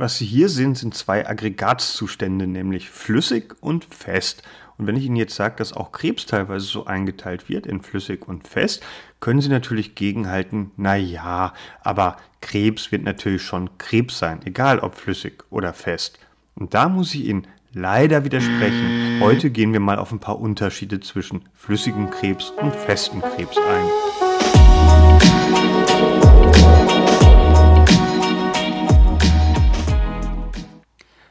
Was Sie hier sehen, sind zwei Aggregatzustände, nämlich flüssig und fest. Und wenn ich Ihnen jetzt sage, dass auch Krebs teilweise so eingeteilt wird in flüssig und fest, können Sie natürlich gegenhalten, naja, aber Krebs wird natürlich schon Krebs sein, egal ob flüssig oder fest. Und da muss ich Ihnen leider widersprechen. Heute gehen wir mal auf ein paar Unterschiede zwischen flüssigem Krebs und festem Krebs ein.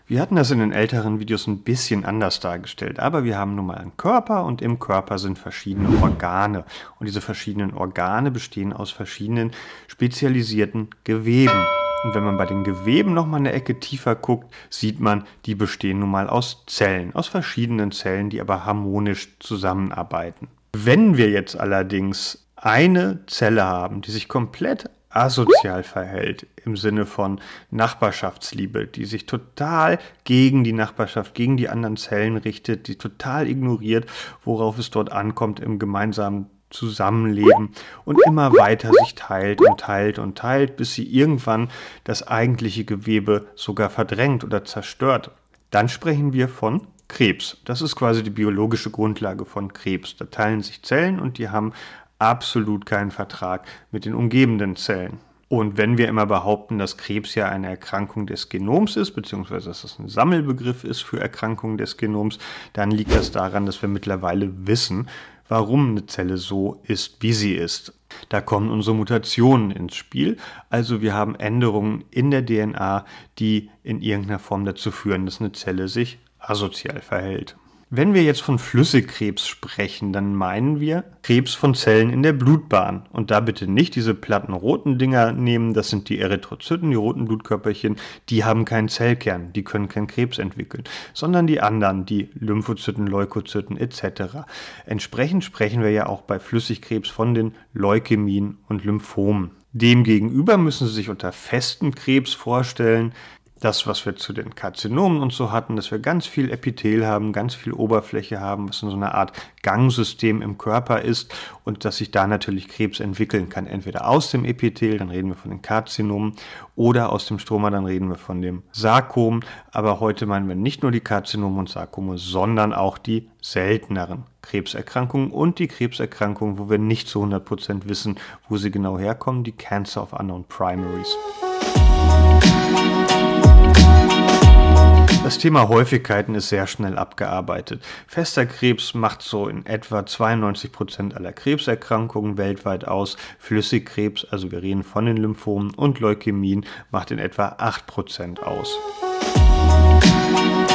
Wir hatten das in den älteren Videos ein bisschen anders dargestellt, aber wir haben nun mal einen Körper und im Körper sind verschiedene Organe. Und diese verschiedenen Organe bestehen aus verschiedenen spezialisierten Geweben. Und wenn man bei den Geweben nochmal eine Ecke tiefer guckt, sieht man, die bestehen nun mal aus Zellen, aus verschiedenen Zellen, die aber harmonisch zusammenarbeiten. Wenn wir jetzt allerdings eine Zelle haben, die sich komplett asozial verhält im Sinne von Nachbarschaftsliebe, die sich total gegen die Nachbarschaft, gegen die anderen Zellen richtet, die total ignoriert, worauf es dort ankommt im gemeinsamen Zusammenleben und immer weiter sich teilt und teilt und teilt, bis sie irgendwann das eigentliche Gewebe sogar verdrängt oder zerstört. Dann sprechen wir von Krebs. Das ist quasi die biologische Grundlage von Krebs. Da teilen sich Zellen und die haben absolut keinen Vertrag mit den umgebenden Zellen. Und wenn wir immer behaupten, dass Krebs ja eine Erkrankung des Genoms ist, beziehungsweise dass das ein Sammelbegriff ist für Erkrankungen des Genoms, dann liegt das daran, dass wir mittlerweile wissen, warum eine Zelle so ist, wie sie ist. Da kommen unsere Mutationen ins Spiel. Also wir haben Änderungen in der DNA, die in irgendeiner Form dazu führen, dass eine Zelle sich asozial verhält. Wenn wir jetzt von Flüssigkrebs sprechen, dann meinen wir Krebs von Zellen in der Blutbahn. Und da bitte nicht diese platten roten Dinger nehmen, das sind die Erythrozyten, die roten Blutkörperchen, die haben keinen Zellkern, die können keinen Krebs entwickeln, sondern die anderen, die Lymphozyten, Leukozyten etc. Entsprechend sprechen wir ja auch bei Flüssigkrebs von den Leukämien und Lymphomen. Demgegenüber müssen Sie sich unter festem Krebs vorstellen, das, was wir zu den Karzinomen und so hatten, dass wir ganz viel Epithel haben, ganz viel Oberfläche haben, was in so einer Art Gangsystem im Körper ist und dass sich da natürlich Krebs entwickeln kann. Entweder aus dem Epithel, dann reden wir von den Karzinomen, oder aus dem Stroma, dann reden wir von dem Sarkom. Aber heute meinen wir nicht nur die Karzinomen und Sarkome, sondern auch die selteneren Krebserkrankungen und die Krebserkrankungen, wo wir nicht zu 100% wissen, wo sie genau herkommen, die Cancer of Unknown Primaries. Das Thema Häufigkeiten ist sehr schnell abgearbeitet. Fester Krebs macht so in etwa 92 aller Krebserkrankungen weltweit aus. Flüssigkrebs, also wir reden von den Lymphomen und Leukämien, macht in etwa 8 aus. Musik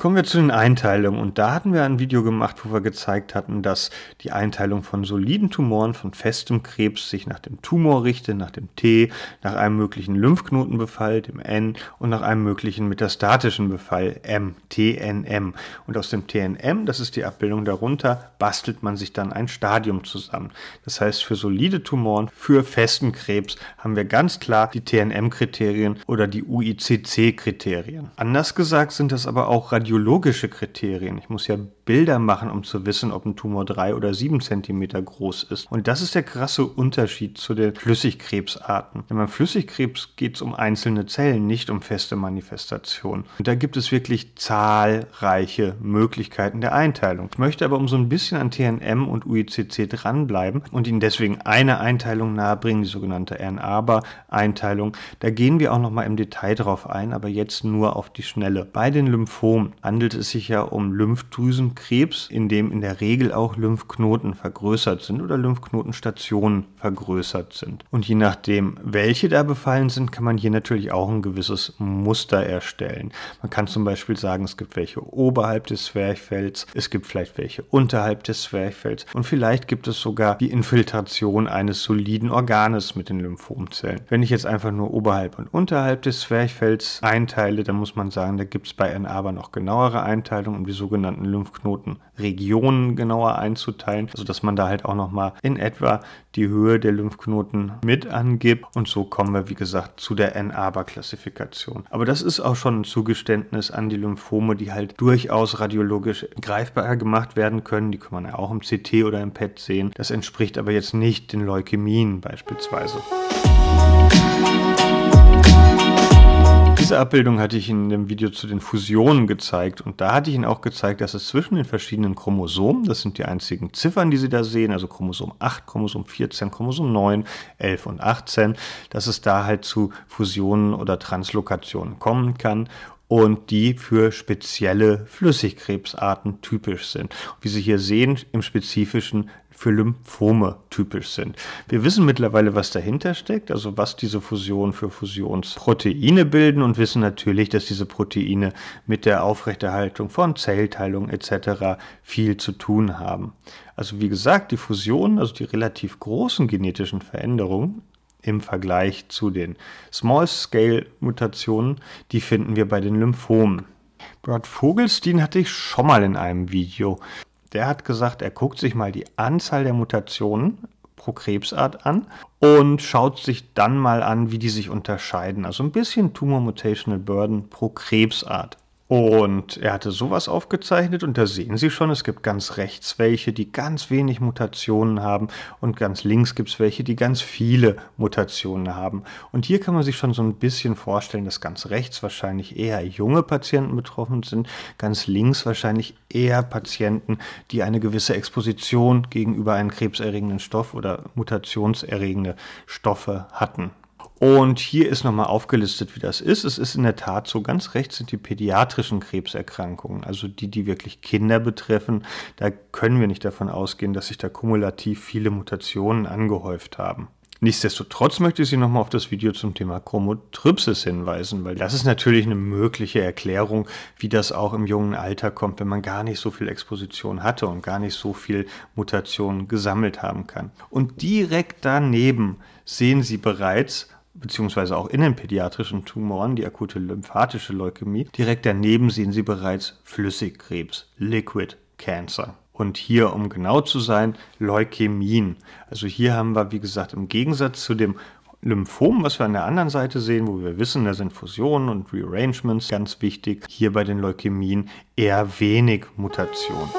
Kommen wir zu den Einteilungen. Und da hatten wir ein Video gemacht, wo wir gezeigt hatten, dass die Einteilung von soliden Tumoren, von festem Krebs sich nach dem Tumor richtet, nach dem T, nach einem möglichen Lymphknotenbefall, dem N, und nach einem möglichen metastatischen Befall, M, TNM. Und aus dem TNM, das ist die Abbildung darunter, bastelt man sich dann ein Stadium zusammen. Das heißt, für solide Tumoren, für festen Krebs haben wir ganz klar die TNM-Kriterien oder die UICC-Kriterien. Anders gesagt sind das aber auch Radiographien radiologische Kriterien. Ich muss ja Bilder machen, um zu wissen, ob ein Tumor 3 oder 7 cm groß ist. Und das ist der krasse Unterschied zu den Flüssigkrebsarten. Denn beim Flüssigkrebs geht es um einzelne Zellen, nicht um feste Manifestationen. Und da gibt es wirklich zahlreiche Möglichkeiten der Einteilung. Ich möchte aber um so ein bisschen an TNM und UICC dranbleiben und Ihnen deswegen eine Einteilung nahebringen, die sogenannte RNA-Einteilung. Da gehen wir auch nochmal im Detail drauf ein, aber jetzt nur auf die Schnelle. Bei den Lymphomen handelt es sich ja um Lymphdrüsenkrebs, in dem in der Regel auch Lymphknoten vergrößert sind oder Lymphknotenstationen vergrößert sind. Und je nachdem, welche da befallen sind, kann man hier natürlich auch ein gewisses Muster erstellen. Man kann zum Beispiel sagen, es gibt welche oberhalb des Zwerchfells, es gibt vielleicht welche unterhalb des Zwerchfells und vielleicht gibt es sogar die Infiltration eines soliden Organes mit den Lymphomzellen. Wenn ich jetzt einfach nur oberhalb und unterhalb des Zwerchfells einteile, dann muss man sagen, da gibt es bei NA aber noch genau genauere Einteilung, um die sogenannten Lymphknotenregionen genauer einzuteilen, sodass man da halt auch nochmal in etwa die Höhe der Lymphknoten mit angibt. Und so kommen wir, wie gesagt, zu der N-ABA-Klassifikation. Aber das ist auch schon ein Zugeständnis an die Lymphome, die halt durchaus radiologisch greifbar gemacht werden können. Die kann man ja auch im CT oder im PET sehen. Das entspricht aber jetzt nicht den Leukämien beispielsweise. Musik diese Abbildung hatte ich in dem Video zu den Fusionen gezeigt und da hatte ich Ihnen auch gezeigt, dass es zwischen den verschiedenen Chromosomen, das sind die einzigen Ziffern, die Sie da sehen, also Chromosom 8, Chromosom 14, Chromosom 9, 11 und 18, dass es da halt zu Fusionen oder Translokationen kommen kann und die für spezielle Flüssigkrebsarten typisch sind. Wie Sie hier sehen, im Spezifischen für Lymphome typisch sind. Wir wissen mittlerweile, was dahinter steckt, also was diese Fusionen für Fusionsproteine bilden und wissen natürlich, dass diese Proteine mit der Aufrechterhaltung von Zellteilung etc. viel zu tun haben. Also wie gesagt, die Fusionen, also die relativ großen genetischen Veränderungen im Vergleich zu den Small-Scale-Mutationen, die finden wir bei den Lymphomen. Brad Vogelstein hatte ich schon mal in einem Video. Der hat gesagt, er guckt sich mal die Anzahl der Mutationen pro Krebsart an und schaut sich dann mal an, wie die sich unterscheiden. Also ein bisschen Tumor Mutational Burden pro Krebsart. Und er hatte sowas aufgezeichnet und da sehen Sie schon, es gibt ganz rechts welche, die ganz wenig Mutationen haben und ganz links gibt es welche, die ganz viele Mutationen haben. Und hier kann man sich schon so ein bisschen vorstellen, dass ganz rechts wahrscheinlich eher junge Patienten betroffen sind, ganz links wahrscheinlich eher Patienten, die eine gewisse Exposition gegenüber einem krebserregenden Stoff oder mutationserregende Stoffe hatten. Und hier ist nochmal aufgelistet, wie das ist. Es ist in der Tat so, ganz rechts sind die pädiatrischen Krebserkrankungen, also die, die wirklich Kinder betreffen. Da können wir nicht davon ausgehen, dass sich da kumulativ viele Mutationen angehäuft haben. Nichtsdestotrotz möchte ich Sie nochmal auf das Video zum Thema Chromotrypsis hinweisen, weil das ist natürlich eine mögliche Erklärung, wie das auch im jungen Alter kommt, wenn man gar nicht so viel Exposition hatte und gar nicht so viel Mutationen gesammelt haben kann. Und direkt daneben sehen Sie bereits beziehungsweise auch in den pädiatrischen Tumoren, die akute lymphatische Leukämie. Direkt daneben sehen Sie bereits Flüssigkrebs, Liquid Cancer. Und hier, um genau zu sein, Leukämien. Also hier haben wir, wie gesagt, im Gegensatz zu dem Lymphom, was wir an der anderen Seite sehen, wo wir wissen, da sind Fusionen und Rearrangements ganz wichtig, hier bei den Leukämien eher wenig Mutationen.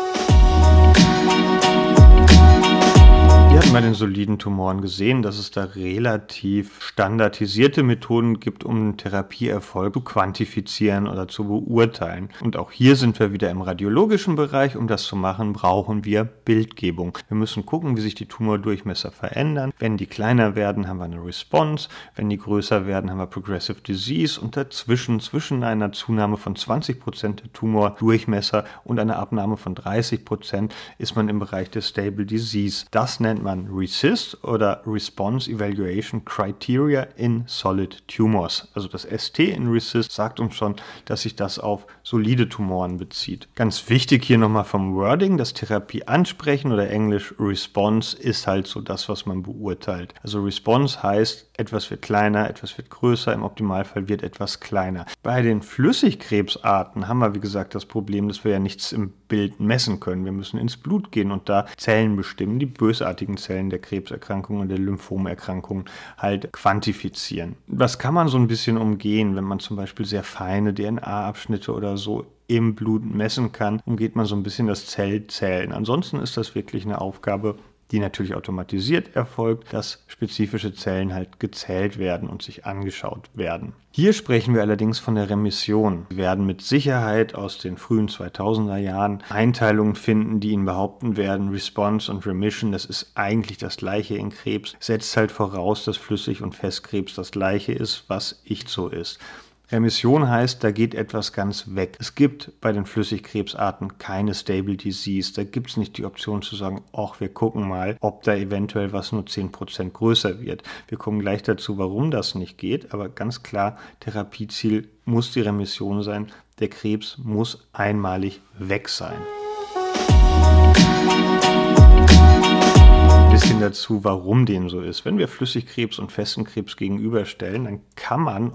Wir hatten bei den soliden Tumoren gesehen, dass es da relativ standardisierte Methoden gibt, um einen Therapieerfolg zu quantifizieren oder zu beurteilen. Und auch hier sind wir wieder im radiologischen Bereich. Um das zu machen, brauchen wir Bildgebung. Wir müssen gucken, wie sich die Tumordurchmesser verändern. Wenn die kleiner werden, haben wir eine Response. Wenn die größer werden, haben wir Progressive Disease. Und dazwischen, zwischen einer Zunahme von 20% der Tumordurchmesser und einer Abnahme von 30%, ist man im Bereich des Stable Disease. Das nennt man man RESIST oder Response Evaluation Criteria in Solid Tumors. Also das ST in RESIST sagt uns schon, dass sich das auf solide Tumoren bezieht. Ganz wichtig hier nochmal vom Wording, das Therapie ansprechen oder Englisch Response ist halt so das, was man beurteilt. Also Response heißt, etwas wird kleiner, etwas wird größer, im Optimalfall wird etwas kleiner. Bei den Flüssigkrebsarten haben wir, wie gesagt, das Problem, dass wir ja nichts im Bild messen können. Wir müssen ins Blut gehen und da Zellen bestimmen, die bösartigen Zellen der Krebserkrankungen und der Lymphomerkrankungen halt quantifizieren. Was kann man so ein bisschen umgehen, wenn man zum Beispiel sehr feine DNA-Abschnitte oder so im Blut messen kann, umgeht man so ein bisschen das Zellzählen. Ansonsten ist das wirklich eine Aufgabe die natürlich automatisiert erfolgt, dass spezifische Zellen halt gezählt werden und sich angeschaut werden. Hier sprechen wir allerdings von der Remission. Wir werden mit Sicherheit aus den frühen 2000er Jahren Einteilungen finden, die Ihnen behaupten werden, Response und Remission, das ist eigentlich das gleiche in Krebs, setzt halt voraus, dass Flüssig- und Festkrebs das gleiche ist, was ich so ist. Remission heißt, da geht etwas ganz weg. Es gibt bei den Flüssigkrebsarten keine Stable Disease. Da gibt es nicht die Option zu sagen, ach, wir gucken mal, ob da eventuell was nur 10% größer wird. Wir kommen gleich dazu, warum das nicht geht, aber ganz klar, Therapieziel muss die Remission sein. Der Krebs muss einmalig weg sein. bisschen dazu, warum dem so ist. Wenn wir Flüssigkrebs und festen Krebs gegenüberstellen, dann kann man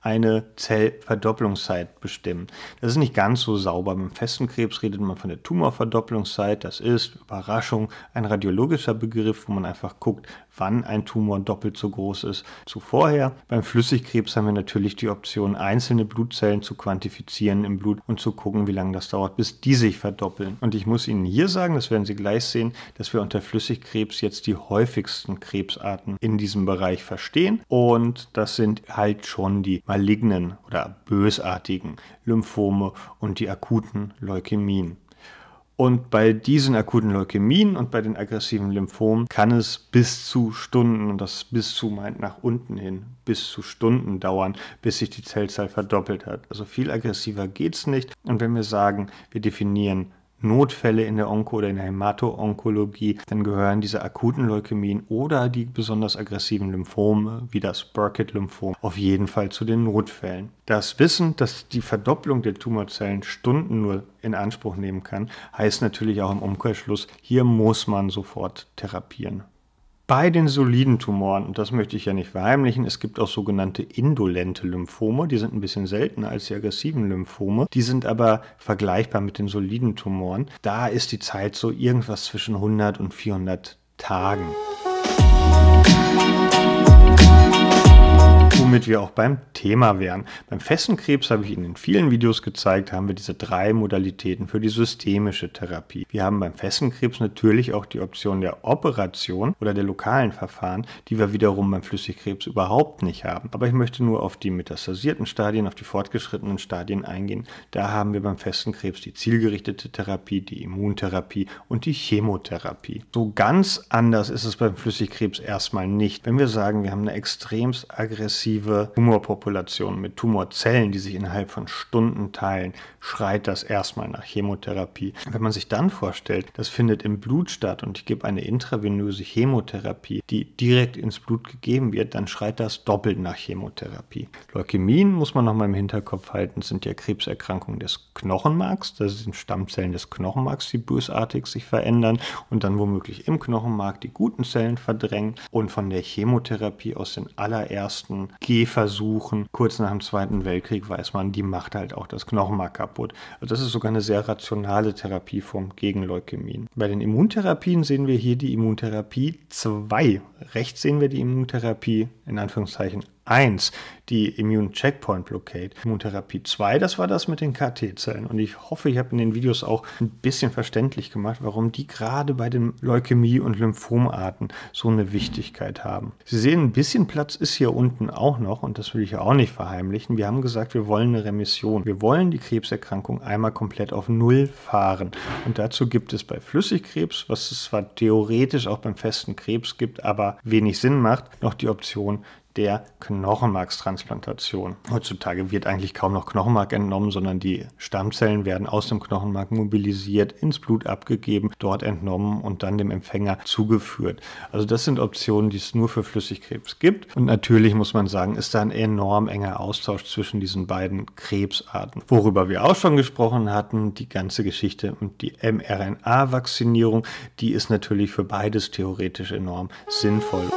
eine Zellverdopplungszeit bestimmen. Das ist nicht ganz so sauber. Beim festen Krebs redet man von der Tumorverdopplungszeit. Das ist, Überraschung, ein radiologischer Begriff, wo man einfach guckt, wann ein Tumor doppelt so groß ist zu vorher. Beim Flüssigkrebs haben wir natürlich die Option, einzelne Blutzellen zu quantifizieren im Blut und zu gucken, wie lange das dauert, bis die sich verdoppeln. Und ich muss Ihnen hier sagen, das werden Sie gleich sehen, dass wir unter Flüssigkrebs jetzt die häufigsten Krebsarten in diesem Bereich verstehen. Und das sind halt schon die malignen oder bösartigen Lymphome und die akuten Leukämien. Und bei diesen akuten Leukämien und bei den aggressiven Lymphomen kann es bis zu Stunden, und das bis zu meint nach unten hin, bis zu Stunden dauern, bis sich die Zellzahl verdoppelt hat. Also viel aggressiver geht es nicht. Und wenn wir sagen, wir definieren Notfälle in der Onko- oder in der Hämato-Onkologie, dann gehören diese akuten Leukämien oder die besonders aggressiven Lymphome, wie das Burkitt-Lymphom, auf jeden Fall zu den Notfällen. Das Wissen, dass die Verdopplung der Tumorzellen Stunden nur in Anspruch nehmen kann, heißt natürlich auch im Umkehrschluss, hier muss man sofort therapieren. Bei den soliden Tumoren, und das möchte ich ja nicht verheimlichen, es gibt auch sogenannte indolente Lymphome, die sind ein bisschen seltener als die aggressiven Lymphome, die sind aber vergleichbar mit den soliden Tumoren. Da ist die Zeit so irgendwas zwischen 100 und 400 Tagen. Musik womit wir auch beim Thema wären. Beim festen Krebs habe ich Ihnen in vielen Videos gezeigt, haben wir diese drei Modalitäten für die systemische Therapie. Wir haben beim festen Krebs natürlich auch die Option der Operation oder der lokalen Verfahren, die wir wiederum beim Flüssigkrebs überhaupt nicht haben. Aber ich möchte nur auf die metastasierten Stadien, auf die fortgeschrittenen Stadien eingehen. Da haben wir beim festen Krebs die zielgerichtete Therapie, die Immuntherapie und die Chemotherapie. So ganz anders ist es beim Flüssigkrebs erstmal nicht. Wenn wir sagen, wir haben eine extremst aggressive aggressive Tumorpopulation mit Tumorzellen, die sich innerhalb von Stunden teilen, schreit das erstmal nach Chemotherapie. Wenn man sich dann vorstellt, das findet im Blut statt und ich gebe eine intravenöse Chemotherapie, die direkt ins Blut gegeben wird, dann schreit das doppelt nach Chemotherapie. Leukämien muss man nochmal im Hinterkopf halten, sind ja Krebserkrankungen des Knochenmarks. Das sind Stammzellen des Knochenmarks, die bösartig sich verändern und dann womöglich im Knochenmark die guten Zellen verdrängen und von der Chemotherapie aus den allerersten versuchen. kurz nach dem Zweiten Weltkrieg weiß man, die macht halt auch das Knochenmark kaputt. Also das ist sogar eine sehr rationale Therapieform gegen Leukämien. Bei den Immuntherapien sehen wir hier die Immuntherapie 2. Rechts sehen wir die Immuntherapie in Anführungszeichen 1, die Immune Checkpoint Blockade. Immuntherapie 2, das war das mit den KT-Zellen. Und ich hoffe, ich habe in den Videos auch ein bisschen verständlich gemacht, warum die gerade bei den Leukämie- und Lymphomarten so eine Wichtigkeit haben. Sie sehen, ein bisschen Platz ist hier unten auch noch und das will ich auch nicht verheimlichen. Wir haben gesagt, wir wollen eine Remission. Wir wollen die Krebserkrankung einmal komplett auf Null fahren. Und dazu gibt es bei Flüssigkrebs, was es zwar theoretisch auch beim festen Krebs gibt, aber wenig Sinn macht, noch die Option der Knochenmarkstransplantation. Heutzutage wird eigentlich kaum noch Knochenmark entnommen, sondern die Stammzellen werden aus dem Knochenmark mobilisiert, ins Blut abgegeben, dort entnommen und dann dem Empfänger zugeführt. Also das sind Optionen, die es nur für Flüssigkrebs gibt. Und natürlich muss man sagen, ist da ein enorm enger Austausch zwischen diesen beiden Krebsarten. Worüber wir auch schon gesprochen hatten, die ganze Geschichte und die mRNA-Vaccinierung, die ist natürlich für beides theoretisch enorm sinnvoll. Musik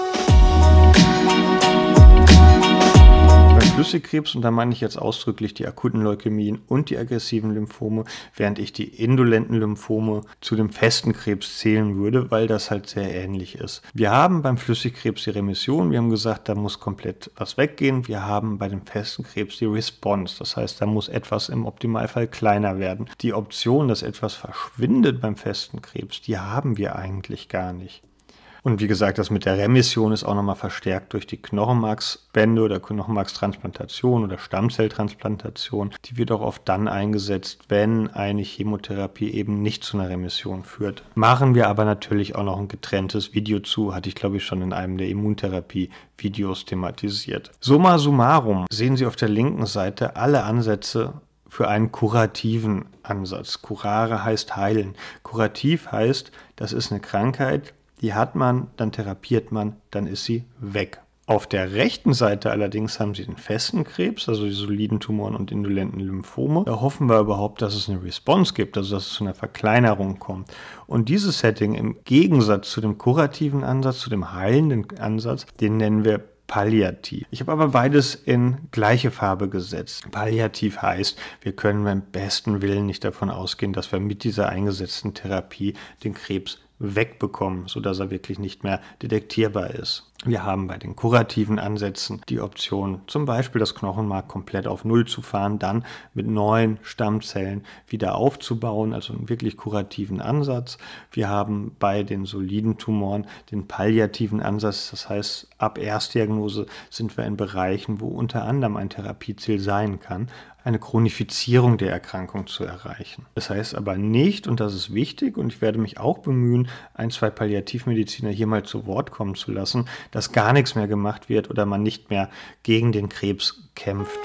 Flüssigkrebs, und da meine ich jetzt ausdrücklich die akuten Leukämien und die aggressiven Lymphome, während ich die indolenten Lymphome zu dem festen Krebs zählen würde, weil das halt sehr ähnlich ist. Wir haben beim Flüssigkrebs die Remission, wir haben gesagt, da muss komplett was weggehen. Wir haben bei dem festen Krebs die Response, das heißt, da muss etwas im Optimalfall kleiner werden. Die Option, dass etwas verschwindet beim festen Krebs, die haben wir eigentlich gar nicht. Und wie gesagt, das mit der Remission ist auch nochmal verstärkt durch die Knochenmarksbände oder Knochenmarkstransplantation oder Stammzelltransplantation. Die wird auch oft dann eingesetzt, wenn eine Chemotherapie eben nicht zu einer Remission führt. Machen wir aber natürlich auch noch ein getrenntes Video zu, hatte ich glaube ich schon in einem der Immuntherapie-Videos thematisiert. Summa summarum sehen Sie auf der linken Seite alle Ansätze für einen kurativen Ansatz. Curare heißt heilen. Kurativ heißt, das ist eine Krankheit, die hat man, dann therapiert man, dann ist sie weg. Auf der rechten Seite allerdings haben sie den festen Krebs, also die soliden Tumoren und indolenten Lymphome. Da hoffen wir überhaupt, dass es eine Response gibt, also dass es zu einer Verkleinerung kommt. Und dieses Setting im Gegensatz zu dem kurativen Ansatz, zu dem heilenden Ansatz, den nennen wir Palliativ. Ich habe aber beides in gleiche Farbe gesetzt. Palliativ heißt, wir können beim besten Willen nicht davon ausgehen, dass wir mit dieser eingesetzten Therapie den Krebs wegbekommen, sodass er wirklich nicht mehr detektierbar ist. Wir haben bei den kurativen Ansätzen die Option, zum Beispiel das Knochenmark komplett auf Null zu fahren, dann mit neuen Stammzellen wieder aufzubauen, also einen wirklich kurativen Ansatz. Wir haben bei den soliden Tumoren den palliativen Ansatz, das heißt, ab Erstdiagnose sind wir in Bereichen, wo unter anderem ein Therapieziel sein kann, eine Chronifizierung der Erkrankung zu erreichen. Das heißt aber nicht, und das ist wichtig, und ich werde mich auch bemühen, ein, zwei Palliativmediziner hier mal zu Wort kommen zu lassen, dass gar nichts mehr gemacht wird oder man nicht mehr gegen den Krebs kämpft.